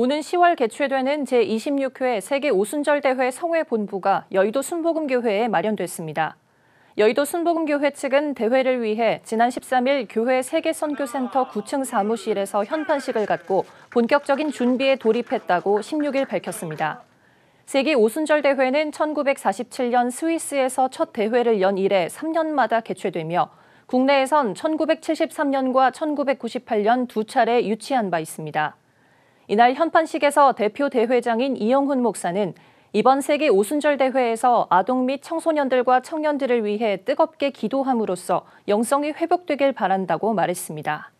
오는 10월 개최되는 제26회 세계 오순절 대회 성회 본부가 여의도 순복음교회에 마련됐습니다. 여의도 순복음교회 측은 대회를 위해 지난 13일 교회 세계선교센터 9층 사무실에서 현판식을 갖고 본격적인 준비에 돌입했다고 16일 밝혔습니다. 세계 오순절 대회는 1947년 스위스에서 첫 대회를 연 이래 3년마다 개최되며 국내에선 1973년과 1998년 두 차례 유치한 바 있습니다. 이날 현판식에서 대표 대회장인 이영훈 목사는 이번 세계 오순절 대회에서 아동 및 청소년들과 청년들을 위해 뜨겁게 기도함으로써 영성이 회복되길 바란다고 말했습니다.